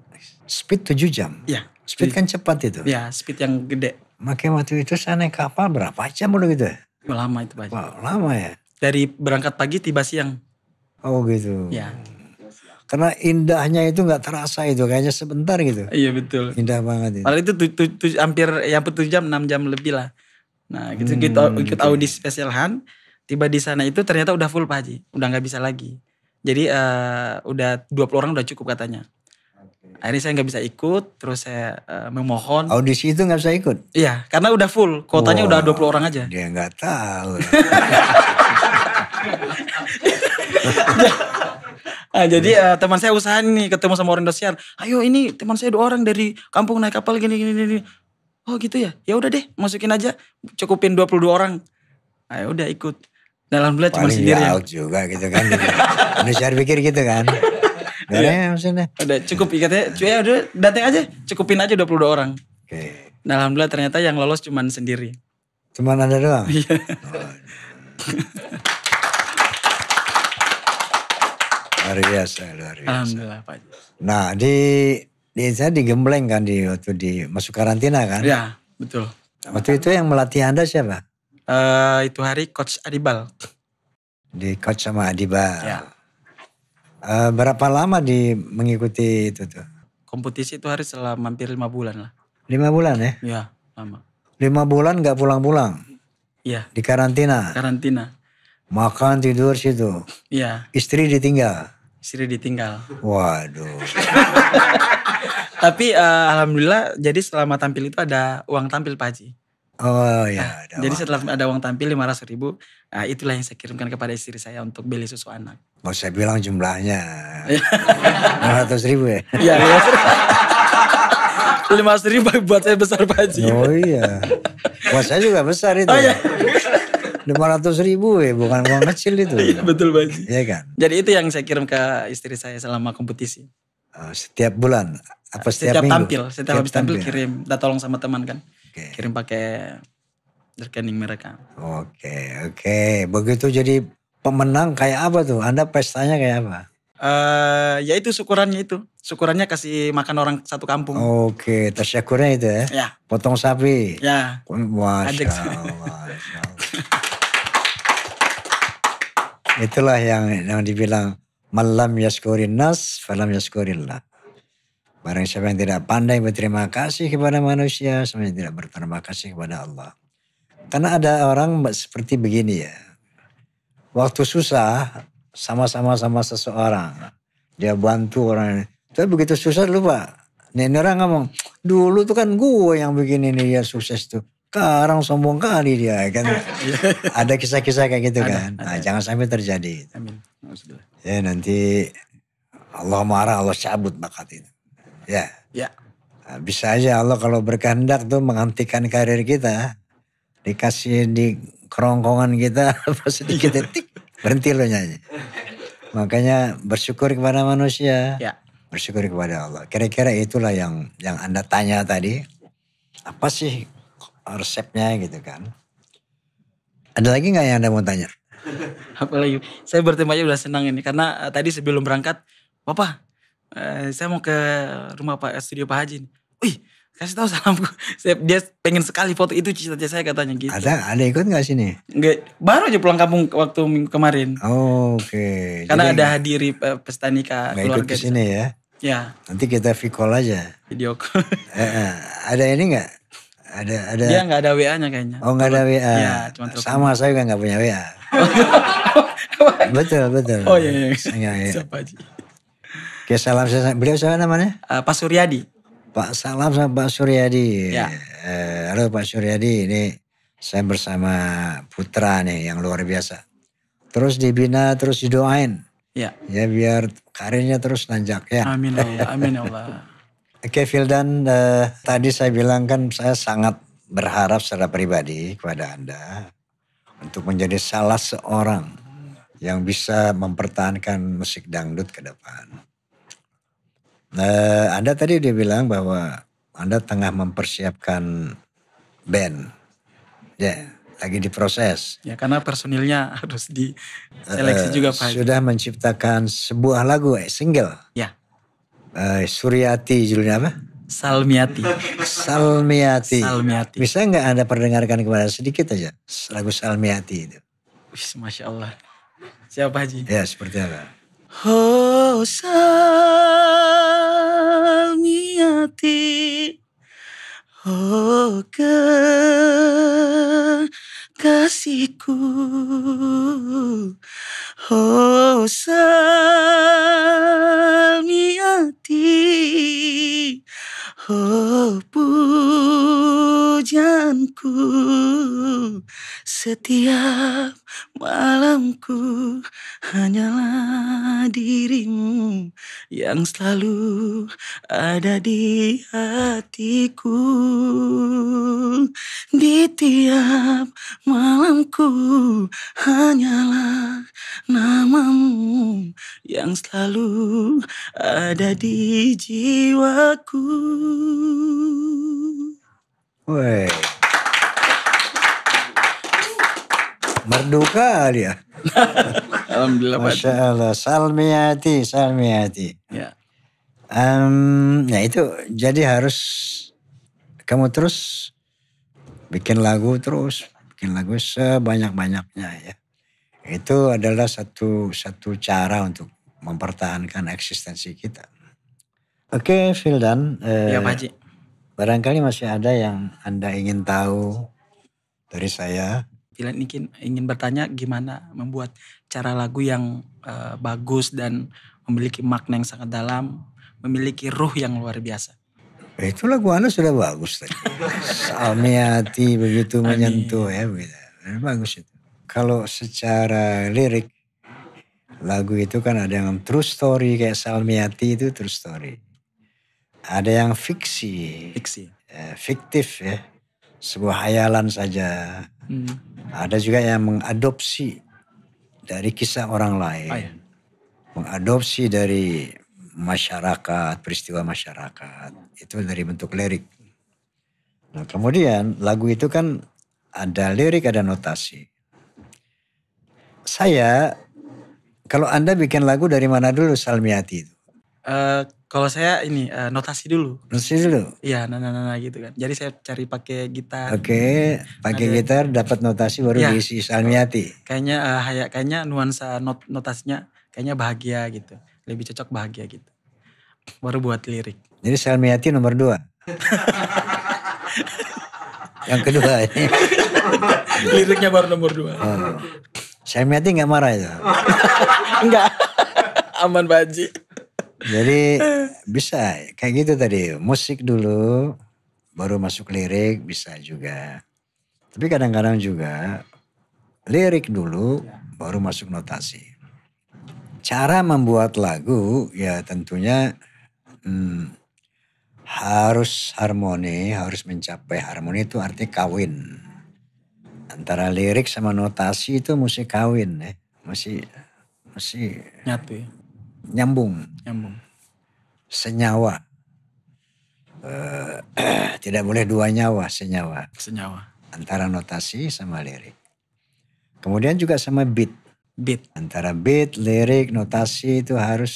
Speed tujuh jam? Iya. Speed, speed kan cepat itu? Iya, speed yang gede. Makanya waktu itu saya naik kapal berapa jam udah gitu? Lama itu Pak. Wow, lama ya? Dari berangkat pagi tiba siang. Oh gitu. Iya. Karena indahnya itu nggak terasa itu kayaknya sebentar gitu. Iya betul. Indah banget itu. Padahal itu tu, tu, tu, hampir ya 7 jam 6 jam lebih lah. Nah gitu hmm, kita ikut gitu. gitu, gitu ya. audisi spesial hand, Tiba di sana itu ternyata udah full Pak Haji. Udah nggak bisa lagi jadi uh, udah 20 orang udah cukup katanya. Okay. Akhirnya saya nggak bisa ikut, terus saya uh, memohon. Audisi itu nggak bisa ikut? Iya, karena udah full, kuotanya wow, udah 20 orang aja. Dia nggak tahu. [laughs] Nah, jadi uh, teman saya usaha nih ketemu sama orang Indosiar. Ayo ini teman saya dua orang dari kampung naik kapal gini gini gini. Oh gitu ya. Ya udah deh, masukin aja cukupin 22 orang. Ayo nah, ya udah ikut. Dalam belah cuma sendiri ya. juga gitu kan. manusia Indonesia berpikir gitu kan. Iya. Udah, ya, maksudnya. udah cukup ikatnya, cuy ya udah dateng aja, cukupin aja 22 orang. Oke. Okay. Nah, alhamdulillah ternyata yang lolos cuma sendiri. Cuma ada doang. Iya. oh. [laughs] luar biasa, luar biasa. Alhamdulillah Pak. Nah di di saya digembleng kan di waktu di masuk karantina kan? Iya, betul. Waktu itu yang melatih Anda siapa? uh, itu hari coach Adibal. Di coach sama Adibal. Ya. Uh, berapa lama di mengikuti itu tuh? Kompetisi itu hari setelah mampir lima bulan lah. Lima bulan ya? Iya, lama. Lima bulan gak pulang-pulang? Iya. Di karantina? Karantina. Makan tidur situ? Iya. Istri ditinggal? Istri ditinggal. Waduh. [laughs] Tapi uh, alhamdulillah jadi selama tampil itu ada uang tampil Pak Haji. Oh iya, Nah, jadi setelah ada uang tampil lima ratus ribu, nah itulah yang saya kirimkan kepada istri saya untuk beli susu anak. Mau saya bilang jumlahnya [laughs] lima ratus ribu ya? Iya, iya. Lima ratus ribu buat saya besar Pak Haji. Oh iya. Buat saya juga besar itu. Oh, iya. Lima ratus ribu ya, bukan uang kecil itu. Iya betul Pak Haji. Iya kan. Jadi itu yang saya kirim ke istri saya selama kompetisi. Oh, setiap bulan apa setiap, setiap tampil, setiap, setiap habis tampil, tampil kirim. Kita tolong sama teman kan okay. kirim pakai rekening mereka. Oke, okay, oke. Okay. Begitu jadi pemenang kayak apa tuh? Anda pestanya kayak apa? Uh, ya itu syukurannya itu. Syukurannya kasih makan orang satu kampung. Oke, okay, tersyukurnya itu ya? Ya. Potong sapi? Ya. Masya Masya Allah. Itulah yang yang dibilang malam yaskurin nas, falam yaskurillah. Barang siapa yang tidak pandai berterima kasih kepada manusia, sama yang tidak berterima kasih kepada Allah. Karena ada orang seperti begini ya. Waktu susah, sama-sama sama seseorang. Dia bantu orang ini. Tapi begitu susah lupa. Nih orang ngomong, dulu tuh kan gue yang begini nih dia sukses tuh. Sekarang sombong kali dia kan. [laughs] ada kisah-kisah kayak gitu ada, kan. Nah, jangan sampai terjadi. Amin. Ya nanti Allah marah, Allah cabut bakat itu. Ya. Ya. Nah, bisa aja Allah kalau berkehendak tuh menghentikan karir kita. Dikasih di kerongkongan kita [laughs] pas sedikit detik iya. berhenti lo nyanyi. Makanya bersyukur kepada manusia. Ya. Bersyukur kepada Allah. Kira-kira itulah yang yang Anda tanya tadi. Apa sih resepnya gitu kan. Ada lagi nggak yang Anda mau tanya? Apalagi, saya bertemu aja udah senang ini. Karena eh, tadi sebelum berangkat, Papa eh, saya mau ke rumah Pak studio Pak Haji. Nih. Wih, kasih tahu salamku. [laughs] Saya, dia pengen sekali foto itu cita-cita saya katanya gitu. Ada ada ikut nggak sini? Nggak, baru aja pulang kampung waktu minggu kemarin. Oh, Oke. Okay. Karena Jadi, ada hadiri uh, eh, pesta nikah keluarga. ikut sini ya? Ya. Nanti kita video aja. Video call. [laughs] Eh, eh, ada ini nggak? Ada ada. Dia nggak ada WA-nya kayaknya. Oh nggak ada WA. Ya, cuma Sama saya juga nggak punya WA. [laughs] betul betul. Oh iya. iya. Siapa sih Ya salam, salam. Beliau siapa namanya? Uh, Pak Suryadi. Pak Salam sama Pak Suryadi. Ya. Uh, halo Pak Suryadi, ini saya bersama Putra nih yang luar biasa. Terus dibina, terus didoain. Ya. Ya biar karirnya terus nanjak ya. Amin ya Allah, amin ya Allah. [laughs] Oke Fildan, uh, eh, tadi saya bilang kan saya sangat berharap secara pribadi kepada Anda untuk menjadi salah seorang yang bisa mempertahankan musik dangdut ke depan. Uh, anda tadi dia bilang bahwa Anda tengah mempersiapkan band. Ya, yeah, lagi diproses. Ya, karena personilnya harus diseleksi uh, juga Pak. Sudah menciptakan sebuah lagu, eh, single. Ya. Uh, Suryati judulnya apa? Salmiati. Salmiati. Salmiati. Bisa nggak Anda perdengarkan kepada sedikit aja lagu Salmiati itu? Wih, Masya Allah. Siapa Haji? Ya, seperti apa? Oh, sal hati Oh kekasihku Oh salmiati Oh pujanku Setiap malamku Hanyalah dirimu Yang selalu ada di hatiku Di tiap malamku Hanyalah namamu Yang selalu ada di jiwaku Woi. Merdu kali ya. Alhamdulillah. Masya Allah. Salmiati, salmiati. Ya. Um, ya itu jadi harus kamu terus bikin lagu terus bikin lagu sebanyak banyaknya ya itu adalah satu satu cara untuk mempertahankan eksistensi kita. Oke, okay, iya, Eh, Pak Barangkali masih ada yang Anda ingin tahu dari saya. Fildan ingin, ingin bertanya gimana membuat cara lagu yang eh, bagus dan memiliki makna yang sangat dalam, memiliki ruh yang luar biasa. Eh, itu lagu Anda sudah bagus tadi. Salmi [laughs] begitu Amin. menyentuh ya. Bagus itu. Kalau secara lirik, lagu itu kan ada yang true story kayak Salmiati itu true story ada yang fiksi. Fiksi. Ya, fiktif ya. Sebuah hayalan saja. Hmm. Ada juga yang mengadopsi dari kisah orang lain. Ayah. Iya. Mengadopsi dari masyarakat, peristiwa masyarakat. Itu dari bentuk lirik. Nah kemudian lagu itu kan ada lirik, ada notasi. Saya, kalau Anda bikin lagu dari mana dulu Salmiati itu? Uh, kalau saya ini uh, notasi dulu. Notasi dulu. Iya, nah, nah, nah, gitu kan. Jadi saya cari pakai gitar. Oke, okay, pakai gitar dapat notasi baru ya, diisi Salmiati. Kayaknya uh, eh, kayak kayaknya nuansa not, notasinya kayaknya bahagia gitu. Lebih cocok bahagia gitu. Baru buat lirik. Jadi Salmiati nomor dua. Yang kedua ini. Liriknya baru nomor dua. Oh. Salmiati nggak marah ya? Enggak. Aman baji. Jadi bisa kayak gitu tadi musik dulu baru masuk lirik bisa juga. Tapi kadang-kadang juga lirik dulu baru masuk notasi. Cara membuat lagu ya tentunya hmm, harus harmoni, harus mencapai harmoni itu arti kawin. Antara lirik sama notasi itu mesti kawin ya. masih mesti nyatu ya nyambung. Nyambung. Senyawa. Uh, [clears throat] tidak boleh dua nyawa, senyawa. Senyawa. Antara notasi sama lirik. Kemudian juga sama beat. Beat. Antara beat, lirik, notasi itu harus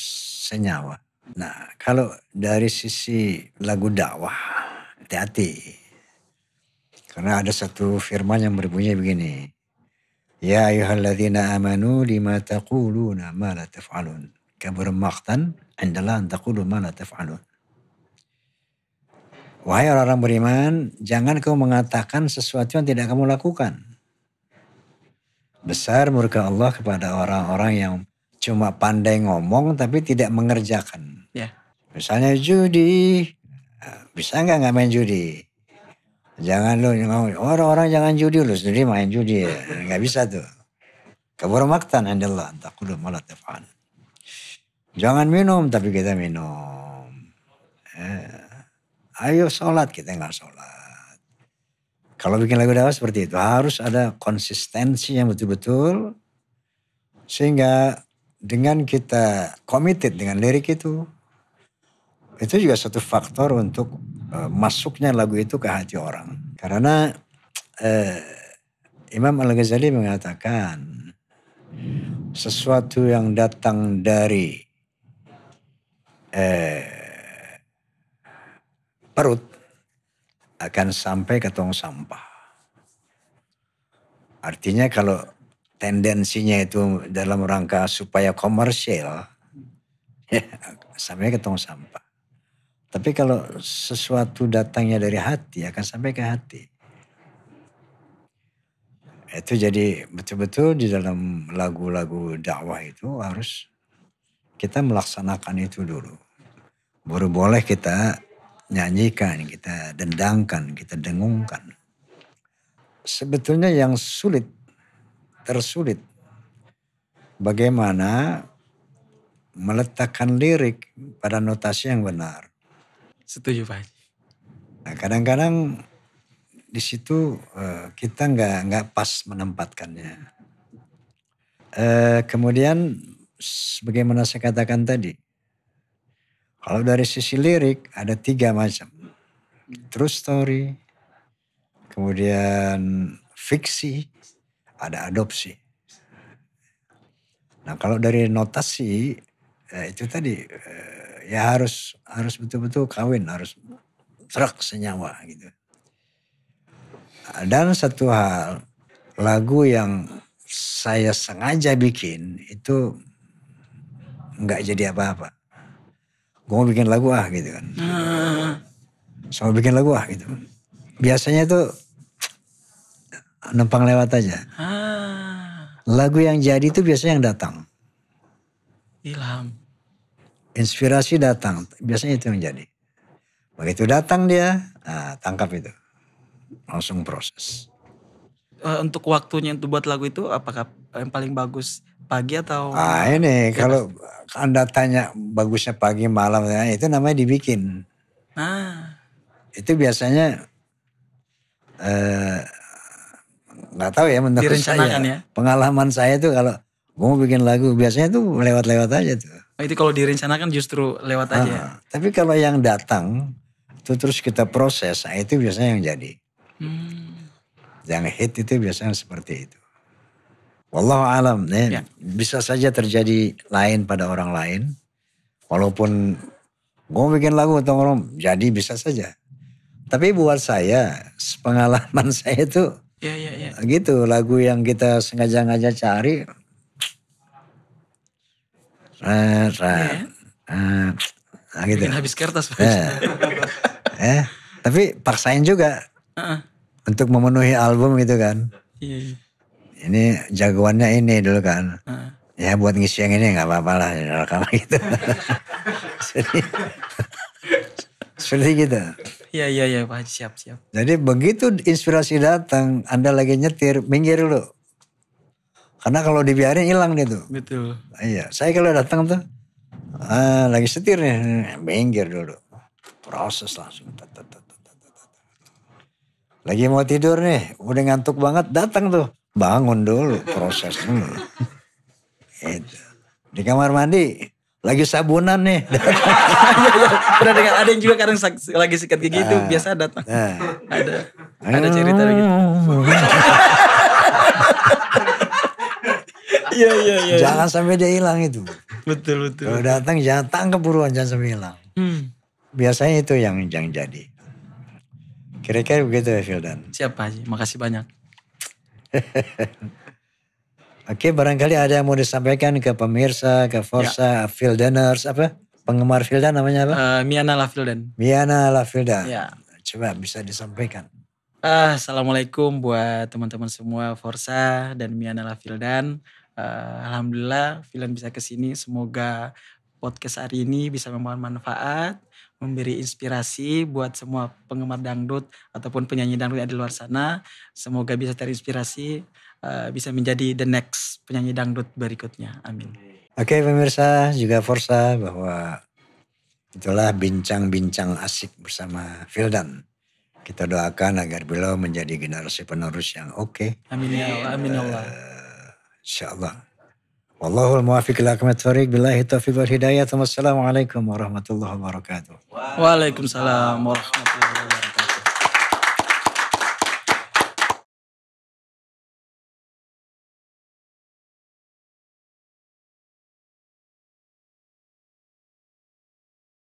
senyawa. Nah, kalau dari sisi lagu dakwah, hati-hati. Karena ada satu firman yang berbunyi begini. Ya ayuhalladzina amanu lima taquluna ma la taf'alun. Kabur maktan, indallah an taqulu ma la Wahai orang-orang beriman, jangan kau mengatakan sesuatu yang tidak kamu lakukan. Besar murka Allah kepada orang-orang yang cuma pandai ngomong tapi tidak mengerjakan. Yeah. Misalnya judi, bisa nggak nggak main judi? Jangan lu ngomong, orang-orang jangan judi lu sendiri main judi ya. Nggak bisa tuh. Kabur maktan andallah, takulu malah tafa'an. Jangan minum, tapi kita minum. Eh, Ayo sholat, kita nggak sholat. Kalau bikin lagu dakwah seperti itu, harus ada konsistensi yang betul-betul. Sehingga dengan kita komited dengan lirik itu, itu juga satu faktor untuk uh, masuknya lagu itu ke hati orang. Karena uh, Imam Al-Ghazali mengatakan, sesuatu yang datang dari Eh, perut akan sampai ke tong sampah. Artinya kalau tendensinya itu dalam rangka supaya komersial, ya, sampai ke tong sampah. Tapi kalau sesuatu datangnya dari hati akan sampai ke hati. Itu jadi betul-betul di dalam lagu-lagu dakwah itu harus kita melaksanakan itu dulu. Baru boleh kita nyanyikan, kita dendangkan, kita dengungkan. Sebetulnya yang sulit, tersulit. Bagaimana meletakkan lirik pada notasi yang benar. Setuju Pak Nah, kadang-kadang di situ eh, kita nggak nggak pas menempatkannya. Eh, kemudian sebagaimana saya katakan tadi, kalau dari sisi lirik ada tiga macam. True story, kemudian fiksi, ada adopsi. Nah kalau dari notasi ya itu tadi eh, ya harus harus betul-betul kawin harus truk senyawa gitu. Dan satu hal lagu yang saya sengaja bikin itu nggak jadi apa-apa gue mau bikin lagu ah gitu kan. Hmm. Sama bikin lagu ah gitu. Biasanya itu numpang lewat aja. Ah. Lagu yang jadi itu biasanya yang datang. Ilham. Inspirasi datang, biasanya itu yang jadi. Begitu datang dia, nah, tangkap itu. Langsung proses. Eh, untuk waktunya untuk buat lagu itu apakah yang paling bagus pagi atau ah ini ya, kalau anda tanya bagusnya pagi malam ya, itu namanya dibikin nah itu biasanya eh, nggak eh, tahu ya menurut saya ya? pengalaman saya tuh kalau gue mau bikin lagu biasanya tuh lewat-lewat aja tuh oh, itu kalau direncanakan justru lewat ya? ah, aja tapi kalau yang datang tuh terus kita proses nah itu biasanya yang jadi hmm. yang hit itu biasanya seperti itu Wallahu alam, ya. bisa saja terjadi lain pada orang lain. Walaupun gue bikin lagu atau ngomong, jadi bisa saja. Tapi buat saya, pengalaman [laughs] saya itu ya, ya, ya. gitu lagu yang kita sengaja ngajak cari. Ra, ra, ya. nah, gitu. Bikin habis kertas. Ya. [laughs] Eh, Tapi paksain juga uh -uh. untuk memenuhi album gitu kan. Iya, iya ini jagoannya ini dulu kan. Uh. Ya buat ngisi yang ini nggak apa-apa lah rekaman gitu. [laughs] seperti gitu. Iya iya iya siap siap. Jadi begitu inspirasi datang, Anda lagi nyetir, minggir dulu. Karena kalau dibiarin hilang dia tuh. Betul. Iya, saya kalau datang tuh uh, lagi setir nih, minggir dulu. Proses langsung. Lagi mau tidur nih, udah ngantuk banget, datang tuh. Bangun dulu proses itu. Di kamar mandi lagi sabunan nih. Pernah [laughs] dengar ada yang juga kadang lagi sikat gigi nah, itu biasa datang. Nah. Ada ada cerita lagi. [laughs] Iya iya iya. Jangan sampai dia hilang itu. Betul betul. Kalau datang jangan tangkap buruan jangan sampai hilang. Hmm. Biasanya itu yang yang jadi. Kira-kira begitu ya Fildan. Siapa sih Makasih banyak. [laughs] Oke, barangkali ada yang mau disampaikan ke pemirsa, ke Forza, ya. apa? Penggemar Fielda namanya apa? Uh, Miana Lafildan. Miana Lafilda. Ya. Coba bisa disampaikan. Uh, Assalamualaikum buat teman-teman semua Forza dan Miana Lafildan. Uh, Alhamdulillah Fildan bisa kesini. Semoga podcast hari ini bisa memberikan manfaat memberi inspirasi buat semua penggemar dangdut ataupun penyanyi dangdut yang ada di luar sana. Semoga bisa terinspirasi, eh, bisa menjadi the next penyanyi dangdut berikutnya. Amin. Oke pemirsa juga Forsa bahwa itulah bincang-bincang asik bersama Fildan. Kita doakan agar beliau menjadi generasi penerus yang oke. Okay. Amin ya Allah. Amin ya Allah. Uh, insya Allah Wallahul muwafiq ila aqmat tariq billahi taufiq wal hidayah. Wassalamualaikum warahmatullahi wabarakatuh. Waalaikumsalam warahmatullahi wabarakatuh.